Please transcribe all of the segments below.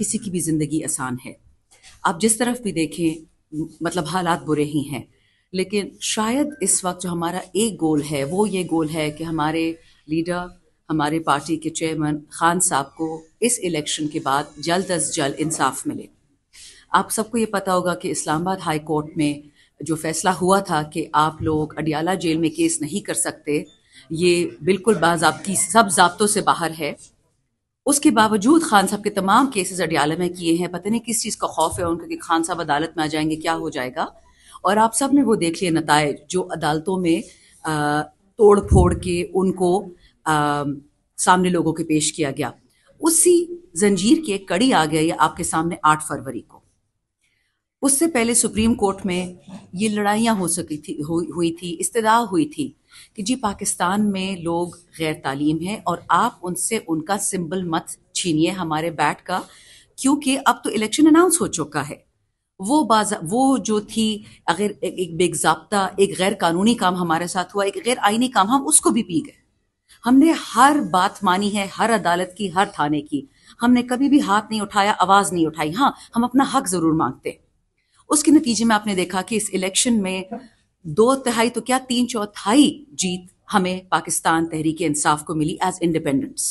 किसी की भी ज़िंदगी आसान है आप जिस तरफ भी देखें मतलब हालात बुरे ही हैं लेकिन शायद इस वक्त जो हमारा एक गोल है वो ये गोल है कि हमारे लीडर हमारे पार्टी के चेयरमैन खान साहब को इस इलेक्शन के बाद जल्द अज जल्द इंसाफ मिले आप सबको ये पता होगा कि इस्लामाबाद हाई कोर्ट में जो फैसला हुआ था कि आप लोग अडियाला जेल में केस नहीं कर सकते ये बिल्कुल बाजाबती सब जबतों से बाहर है उसके बावजूद खान साहब के तमाम केसेस अडियाला में किए हैं पता नहीं किस चीज़ का खौफ है उनका कि खान साहब अदालत में आ जाएंगे क्या हो जाएगा और आप सब ने वो देख लिए नतज जो अदालतों में तोड़ फोड़ के उनको आ, सामने लोगों के पेश किया गया उसी जंजीर की एक कड़ी आ गई आपके सामने आठ फरवरी को उससे पहले सुप्रीम कोर्ट में ये लड़ाइयाँ हो सकी थी हुई थी इस्तः हुई थी कि जी पाकिस्तान में लोग गैर तालीम हैं और आप उनसे उनका सिंबल मत छीनिए हमारे बैट का क्योंकि अब तो इलेक्शन अनाउंस हो चुका है वो बाजा वो जो थी अगर एक बेगजाबता एक गैर कानूनी काम हमारे साथ हुआ एक गैर आइनी काम हम उसको भी पी गए हमने हर बात मानी है हर अदालत की हर थाने की हमने कभी भी हाथ नहीं उठाया आवाज नहीं उठाई हाँ हम अपना हक जरूर मांगते उसके नतीजे में आपने देखा कि इस इलेक्शन में दो तिहाई तो क्या तीन चौथाई जीत हमें पाकिस्तान तहरीक इंसाफ को मिली एज इंडिपेंडेंस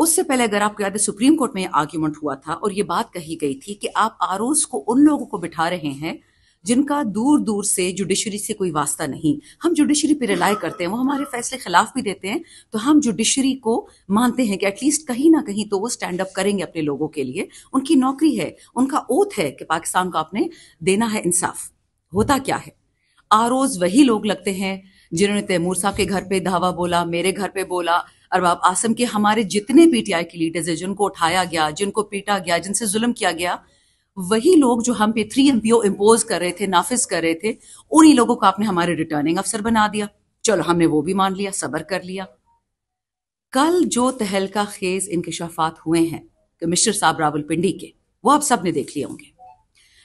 उससे पहले अगर आपको याद है सुप्रीम कोर्ट में आर्ग्यूमेंट हुआ था और ये बात कही गई थी कि आप आरोस को उन लोगों को बिठा रहे हैं जिनका दूर दूर से जुडिशरी से कोई वास्ता नहीं हम जुडिशरी पे रिलाई करते हैं वो हमारे फैसले खिलाफ भी देते हैं तो हम जुडिशरी को मानते हैं कि एटलीस्ट कहीं ना कहीं तो वो स्टैंड अप करेंगे अपने लोगों के लिए उनकी नौकरी है उनका ओथ है कि पाकिस्तान को आपने देना है इंसाफ होता क्या है आरोज वही लोग लगते हैं जिन्होंने तैमूर साहब के घर पे धावा बोला मेरे घर पे बोला अरबाब आसम के हमारे जितने पीटीआई के लीडर्स है जिनको उठाया गया जिनको पीटा गया जिनसे जुल्म किया गया वही लोग जो हम पे थ्री एम इम्पोज कर रहे थे नाफिज कर रहे थे उन्हीं लोगों को आपने हमारे रिटर्निंग अफसर बना दिया चलो हमने वो भी मान लिया सबर कर लिया कल जो तहलका खेज इनकशाफात हुए हैं कमिश्नर साहब रावलपिंडी के वो आप सबने देख लिए होंगे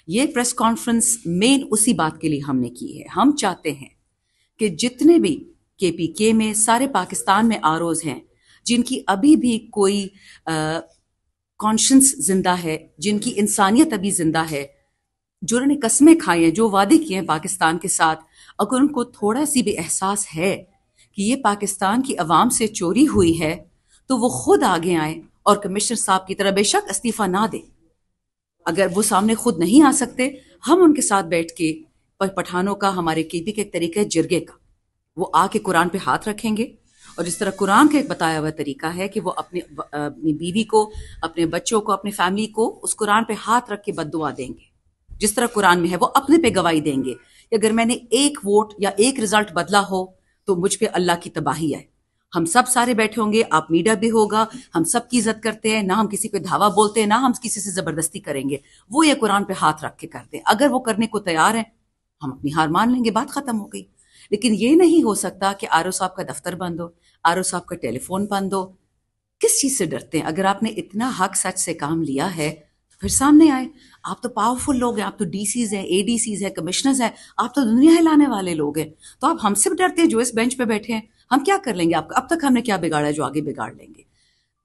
ये प्रेस कॉन्फ्रेंस मेन उसी बात के लिए हमने की है हम चाहते हैं कि जितने भी के पी के में सारे पाकिस्तान में आरोज हैं जिनकी अभी भी कोई कॉन्शंस जिंदा है जिनकी इंसानियत अभी जिंदा है जो उन्होंने कस्में खाई हैं जो वादे किए हैं पाकिस्तान के साथ अगर उनको थोड़ा सी भी एहसास है कि ये पाकिस्तान की आवाम से चोरी हुई है तो वो खुद आगे आए और कमिश्नर साहब की तरह बेशक इस्तीफा ना दें अगर वो सामने खुद नहीं आ सकते हम उनके साथ बैठ के पठानों का हमारे केपी का एक तरीका है जिरगे का वो आके कुरान पे हाथ रखेंगे और जिस तरह कुरान का एक बताया हुआ तरीका है कि वो अपने अपनी बीवी को अपने बच्चों को अपने फैमिली को उस कुरान पे हाथ रख के बददुआ देंगे जिस तरह कुरान में है वो अपने पे गवाही देंगे अगर मैंने एक वोट या एक रिजल्ट बदला हो तो मुझ पर अल्लाह की तबाही आए हम सब सारे बैठे होंगे आप मीडिया भी होगा हम सब की इज्जत करते हैं ना हम किसी पे धावा बोलते हैं ना हम किसी से जबरदस्ती करेंगे वो ये कुरान पे हाथ रख के करते हैं अगर वो करने को तैयार हैं हम अपनी हार मान लेंगे बात खत्म हो गई लेकिन ये नहीं हो सकता कि आर साहब का दफ्तर बंद हो आर साहब का टेलीफोन बंद हो किस चीज़ से डरते हैं अगर आपने इतना हक सच से काम लिया है तो फिर सामने आए आप तो पावरफुल लोग हैं आप तो डीसीज हैं एडीसीज हैं कमिश्नर्स हैं आप तो दुनिया हिलाने वाले लोग हैं तो आप हमसे भी डरते हैं जो इस बेंच पे बैठे हैं हम क्या कर लेंगे आपका अब तक हमने क्या बिगाड़ा है जो आगे बिगाड़ लेंगे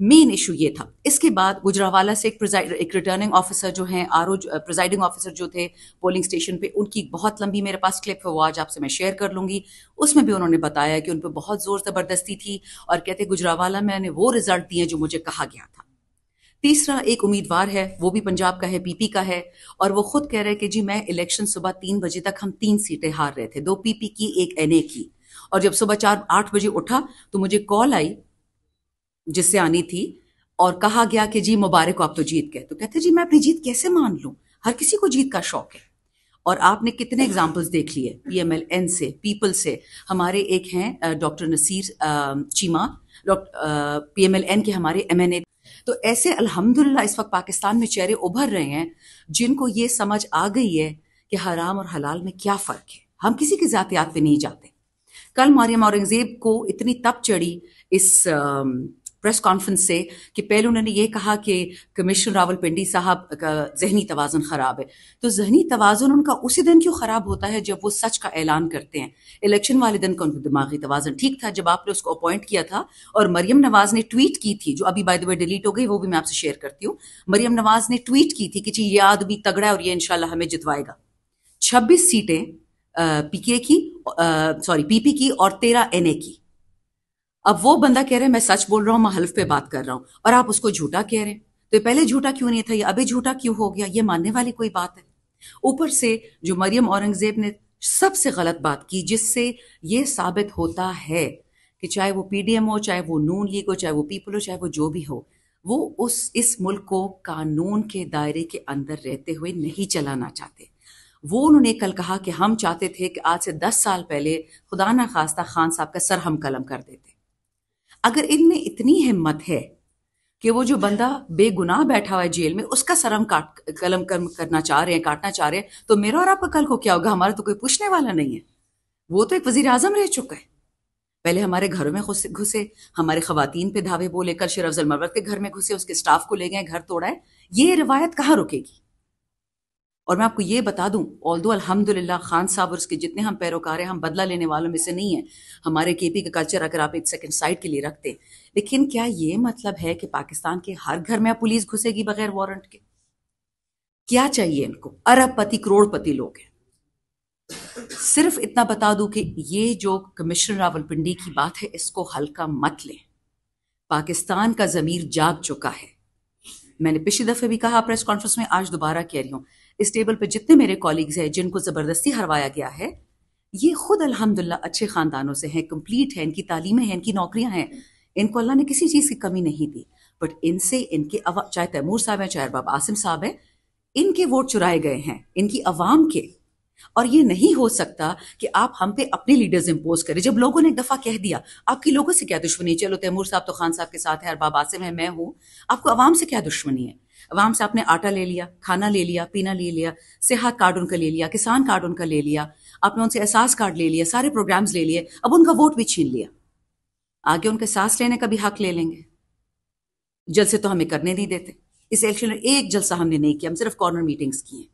मेन इशू ये था इसके बाद गुजरावाला से एक एक रिटर्निंग ऑफिसर जो है आर ओ प्रिजाइडिंग ऑफिसर जो थे पोलिंग स्टेशन पे उनकी बहुत लंबी मेरे पास क्लिप है वो आज आपसे मैं शेयर कर लूंगी उसमें भी उन्होंने बताया कि उन पर बहुत जोर ज़बरदस्ती थी और कहते गुजरावाला में मैंने वो रिजल्ट दिए जो मुझे कहा गया था तीसरा एक उम्मीदवार है वो भी पंजाब का है पीपी का है और वो खुद कह रहे हैं कि जी मैं इलेक्शन सुबह तीन बजे तक हम तीन सीटें हार रहे थे दो पीपी की एक एनए की और जब सुबह चार आठ बजे उठा तो मुझे कॉल आई जिससे आनी थी और कहा गया कि जी मुबारक आप तो जीत गए तो कहते जी मैं अपनी जीत कैसे मान लू हर किसी को जीत का शौक है और आपने कितने एग्जाम्पल्स देख लिए पी एम एल एन से पीपल से हमारे एक हैं डॉक्टर नसीर चीमा पी के हमारे एम एन ए तो ऐसे अल्हम्दुलिल्लाह इस वक्त पाकिस्तान में चेहरे उभर रहे हैं जिनको ये समझ आ गई है कि हराम और हलाल में क्या फ़र्क है हम किसी की ज़ातियात पे नहीं जाते कल मारियम औरंगजेब को इतनी तप चढ़ी इस प्रेस कॉन्फ्रेंस से कि पहले उन्होंने ये कहा कि कमिश्नर रावल पिंडी साहब का जहनी तोज़न ख़राब है तो जहनी तोज़न उनका उसी दिन क्यों ख़राब होता है जब वो सच का ऐलान करते हैं इलेक्शन वाले दिन का उनका दिमागी तोज़न ठीक था जब आपने उसको अपॉइंट किया था और मरियम नवाज़ ने ट्वीट की थी जो अभी बाय द वे डिलीट हो गई वो भी मैं आपसे शेयर करती हूँ मरियम नवाज़ ने ट्वीट की थी कि जी ये आदमी तगड़ा है और ये इनशाला हमें जितवाएगा छब्बीस सीटें पीके की सॉरी पीपी की और तेरा एनए की अब वो बंदा कह रहे हैं मैं सच बोल रहा हूं मैं हल्फ पे बात कर रहा हूं और आप उसको झूठा कह रहे हैं तो पहले झूठा क्यों नहीं था ये अभी झूठा क्यों हो गया ये मानने वाली कोई बात है ऊपर से जो मरियम औरंगजेब ने सबसे गलत बात की जिससे ये साबित होता है कि चाहे वो पीडीएम हो चाहे वो नून लीग हो चाहे वो पीपल हो चाहे वो जो भी हो वो उस इस मुल्क को कानून के दायरे के अंदर रहते हुए नहीं चलाना चाहते वो उन्होंने कल कहा कि हम चाहते थे कि आज से दस साल पहले खुदा ना खास्ता खान साहब का सर हम कलम कर देते अगर इनमें इतनी हिम्मत है कि वो जो बंदा बेगुनाह बैठा हुआ है जेल में उसका सरम काट कलम करना चाह रहे हैं काटना चाह रहे हैं तो मेरा और आपका कल को क्या होगा हमारा तो कोई पूछने वाला नहीं है वो तो एक वजीर आजम रह चुका है पहले हमारे घरों में घुसे हमारे खातिन पे धावे बोले कल अफजल मरवत के घर में घुसे उसके स्टाफ को ले गए घर तोड़ा है ये रिवायत कहाँ रुकेगी और मैं आपको ये बता दूं ऑल दो अलहमदुल्ला खान साहब और उसके जितने हम पैरोकार हैं हम बदला लेने वालों में से नहीं है हमारे के पी का कल्चर अगर आप एक सेकेंड साइड के लिए रखते लेकिन क्या ये मतलब है कि पाकिस्तान के हर घर में पुलिस घुसेगी बगैर वारंट के क्या चाहिए इनको अरबपति करोड़पति लोग हैं सिर्फ इतना बता दूं कि ये जो कमिश्नर रावलपिंडी की बात है इसको हल्का मत लें पाकिस्तान का ज़मीर जाग चुका है मैंने पिछली दफ़े भी कहा प्रेस कॉन्फ्रेंस में आज दोबारा कह रही हूं इस टेबल पर जितने मेरे कॉलीग्स हैं जिनको ज़बरदस्ती हरवाया गया है ये खुद अल्हम्दुलिल्लाह अच्छे ख़ानदानों से हैं कंप्लीट हैं इनकी तालीमें हैं इनकी नौकरियां हैं इनको अल्लाह ने किसी चीज़ की कमी नहीं दी बट इनसे इनके चाहे तैमूर साहब हैं चाहे अरबाब आसिम साहब हैं इनके वोट चुराए गए हैं इनकी अवाम के और ये नहीं हो सकता कि आप हम पे अपने लीडर्स इम्पोज करें जब लोगों ने एक दफा कह दिया आपकी लोगों से क्या दुश्मनी है चलो तैमूर साहब तो खान साहब के साथ है अरबाब आसिम है मैं हूं आपको आवाम से क्या दुश्मनी है आवाम से आपने आटा ले लिया खाना ले लिया पीना ले लिया सेहत कार्ड उनका ले लिया किसान कार्ड उनका ले लिया आपने उनसे एहसास कार्ड ले लिया सारे प्रोग्राम्स ले लिए अब उनका वोट भी छीन लिया आगे उनके सांस लेने का भी हक ले लेंगे जलसे तो हमें करने नहीं देते इस इलेक्शन में एक जलसा हमने नहीं किया हम सिर्फ कॉर्नर मीटिंग्स किए हैं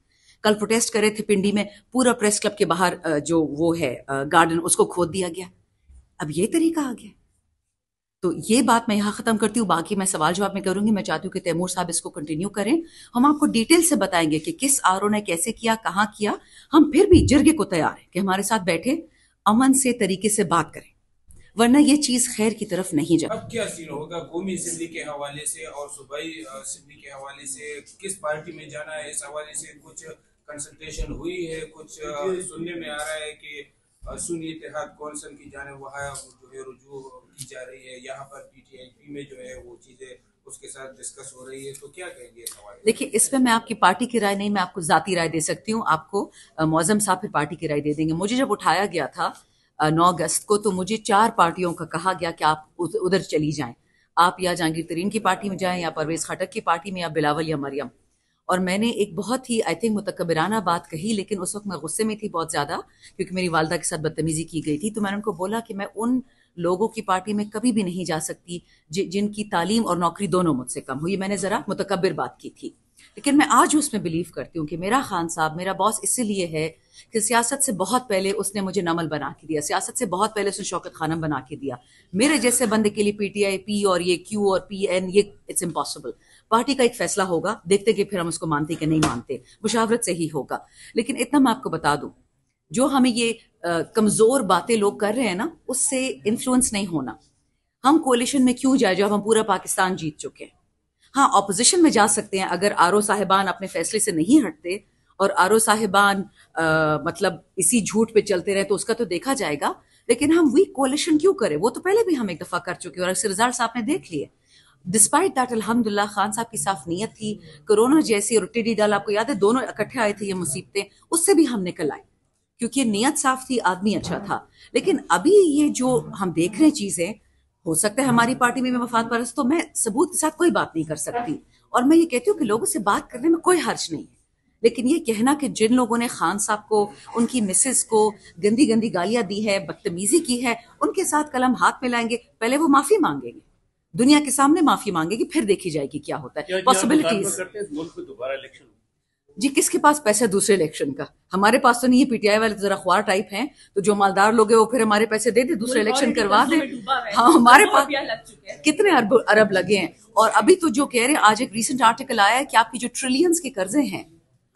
कल प्रोटेस्ट कर रहे थे पिंडी में पूरा प्रेस क्लब के बाहर जो वो है गार्डन उसको खोद दिया गया अब ये तरीका आ गया तो ये बात मैं यहां खत्म करती हूँ बाकी मैं सवाल जवाब में करूंगी मैं चाहती हूँ कि तैमूर साहब इसको कंटिन्यू करें हम आपको डिटेल से बताएंगे कि किस आर ने कैसे किया कहाँ किया हम फिर भी जिरगे को तैयार है कि हमारे साथ बैठे अमन से तरीके से बात करें वरना ये चीज खैर की तरफ नहीं जाए अब क्या सीन होगा भूमि सिंधी के हवाले से और सुबह सिंधी के हवाले से किस पार्टी में जाना है इस हवाले से कुछ कंसल्टेशन हुई है कुछ सुनने में आ रहा है कि सुनी इतिहाद कौंसल की जाने वहाँ जो है रुजू की जा रही है यहाँ पर पीटीआईपी में जो है वो चीज़ें उसके साथ डिस्कस हो रही है तो क्या कहेंगे देखिए इसमें मैं आपकी पार्टी की राय नहीं मैं आपको जाती राय दे सकती हूँ आपको मौजम साहब फिर पार्टी की राय दे देंगे मुझे जब उठाया गया था नौ अगस्त को तो मुझे चार पार्टियों का कहा गया कि आप उधर चली जाएं आप या जहांगीर तरीन की पार्टी में जाएं या परवेज खटक की पार्टी में या बिलावल या मरियम और मैंने एक बहुत ही आई थिंक मुतकबराना बात कही लेकिन उस वक्त मैं गुस्से में थी बहुत ज़्यादा क्योंकि मेरी वालदा के साथ बदतमीज़ी की गई थी तो मैंने उनको बोला कि मैं उन लोगों की पार्टी में कभी भी नहीं जा सकती जि, जिनकी तालीम और नौकरी दोनों मुझसे कम हुई मैंने ज़रा मुतकबर बात की थी लेकिन मैं आज उसमें बिलीव करती हूँ कि मेरा खान साहब मेरा बॉस इसीलिए है कि सियासत से बहुत पहले उसने मुझे नमल बना के दिया सियासत से बहुत पहले उसने शौकत खानम बना के दिया मेरे जैसे बंदे के लिए पीटीआई पी और ये क्यू और पी एन ये इट्स इम्पॉसिबल पार्टी का एक फैसला होगा देखते कि फिर हम उसको मानते कि नहीं मानते मुशावरत से ही होगा लेकिन इतना मैं आपको बता दूं जो हमें ये कमजोर बातें लोग कर रहे हैं ना उससे इन्फ्लुएंस नहीं होना हम कोलिशन में क्यों जाए जब हम पूरा पाकिस्तान जीत चुके हैं हाँ ऑपोजिशन में जा सकते हैं अगर आर साहिबान अपने फैसले से नहीं हटते और आर साहिबान मतलब इसी झूठ पे चलते रहे तो उसका तो देखा जाएगा लेकिन हम वीक कोलिशन क्यों करें वो तो पहले भी हम एक दफा कर चुके हैं और अक्सर रिजल्ट आपने देख लिए डिस्पाइट दैट अलहमदुल्ला खान साहब की साफ नीयत थी कोरोना जैसी और टिडी डाल आपको याद है दोनों इकट्ठे आए थे ये मुसीबतें उससे भी हम निकल आए क्योंकि नीयत साफ थी आदमी अच्छा था लेकिन अभी ये जो हम देख रहे हैं चीज़ें हो सकता है हमारी पार्टी में मफाद परस्त तो मैं सबूत के साथ कोई बात नहीं कर सकती और मैं ये कहती हूँ कि लोगों से बात करने में कोई हर्ज नहीं है लेकिन ये कहना कि जिन लोगों ने खान साहब को उनकी मिसेस को गंदी गंदी गालियां दी है बदतमीजी की है उनके साथ कलम हाथ में लाएंगे पहले वो माफी मांगेंगे दुनिया के सामने माफी मांगेगी फिर देखी जाएगी क्या होता है पॉसिबिलिटीज जी किसके पास पैसा दूसरे इलेक्शन का हमारे पास तो नहीं है पीटीआई वाले तो जरा ख्वार टाइप हैं तो जो मालदार लोग हैं वो फिर हमारे पैसे दे दे दूसरे इलेक्शन करवा दे हाँ हमारे पास कितने अरब अरब लगे हैं और अभी तो जो कह रहे हैं आज एक रिसेंट आर्टिकल आया है कि आपकी जो ट्रिलियंस के कर्जे हैं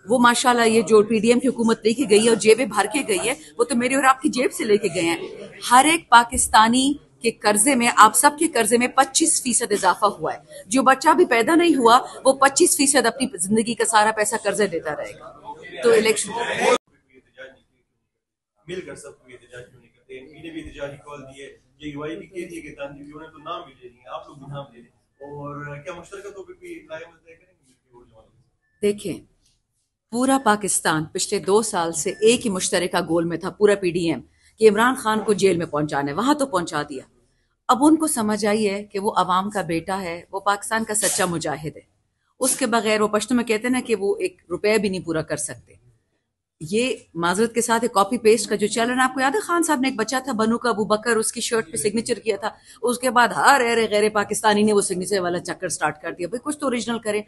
वो माशाल्लाह ये जो पीडीएम की हुकूमत लेके गई है और जेबें भर के गई है वो तो मेरी और आपकी जेब से लेके गए हैं हर एक पाकिस्तानी के कर्जे में आप सबके कर्जे में 25 फीसद इजाफा हुआ है जो बच्चा भी पैदा नहीं हुआ वो 25 फीसद अपनी जिंदगी का सारा पैसा कर्जे देता रहेगा तो इलेक्शन देखें पूरा पाकिस्तान पिछले दो साल से एक ही मुश्तरका गोल में था पूरा पीडीएम कि इमरान खान को जेल में पहुंचाने वहां तो पहुंचा दिया अब उनको समझ आई है कि वो अवाम का बेटा है वो पाकिस्तान का सच्चा मुजाहिद है उसके बगैर वो पश्तों में कहते ना कि वो एक रुपया भी नहीं पूरा कर सकते ये माजरत के साथ एक कॉपी पेस्ट का जो है आपको याद है खान साहब ने एक बच्चा था बनू का अबू बकर उसकी शर्ट पे सिग्नेचर किया था उसके बाद हर अरे गैर पाकिस्तानी ने वो सिग्नेचर वाला चक्कर स्टार्ट कर दिया भाई कुछ तो ओरिजिनल करें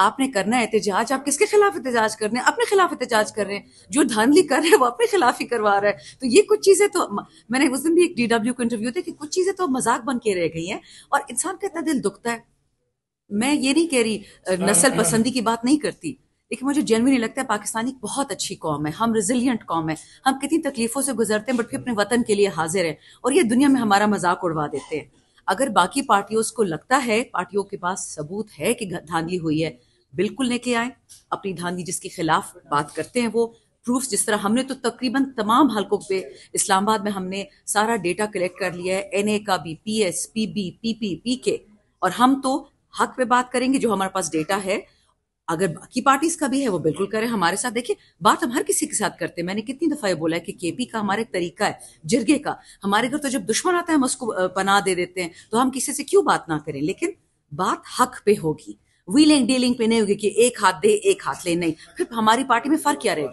आपने करना है एहतजाज आप किसके खिलाफ एहतजाज कर रहे हैं अपने खिलाफ एहतजाज कर रहे हैं जो धांधली कर रहे हैं वो अपने खिलाफ ही करवा रहा है तो ये कुछ चीजें तो मैंने उस दिन भी एक डीडब्ल्यू को इंटरव्यू था कि कुछ चीजें तो मजाक बन के रह गई हैं और इंसान का इतना दिल दुखता है मैं ये नहीं कह रही हाँ, नस्ल हाँ। पसंदी की बात नहीं करती लेकिन मुझे जेनविन लगता है पाकिस्तानी बहुत अच्छी कौम है हम रिजिलियंट कौम है हम कितनी तकलीफों से गुजरते हैं बट फिर अपने वतन के लिए हाजिर है और ये दुनिया में हमारा मजाक उड़वा देते हैं अगर बाकी पार्टियों को लगता है पार्टियों के पास सबूत है कि धांधली हुई है बिल्कुल लेके आए अपनी धांधली जिसके खिलाफ बात करते हैं वो प्रूफ जिस तरह हमने तो तकरीबन तमाम हलकों पे इस्लामाबाद में हमने सारा डेटा कलेक्ट कर लिया है एनए का भी पी पी पी के और हम तो हक पे बात करेंगे जो हमारे पास डेटा है अगर बाकी पार्टीज का भी है वो बिल्कुल करें हमारे साथ देखिए बात हम हर किसी के साथ करते हैं मैंने कितनी दफा ये बोला है कि केपी का हमारे तरीका है जिरगे का हमारे घर तो जब दुश्मन आता है हम उसको पना दे देते हैं तो हम किसी से क्यों बात ना करें लेकिन बात हक पे होगी व्हीलिंग डीलिंग पे नहीं होगी कि एक हाथ दे एक हाथ ले नहीं फिर हमारी पार्टी में फर्क क्या रह गया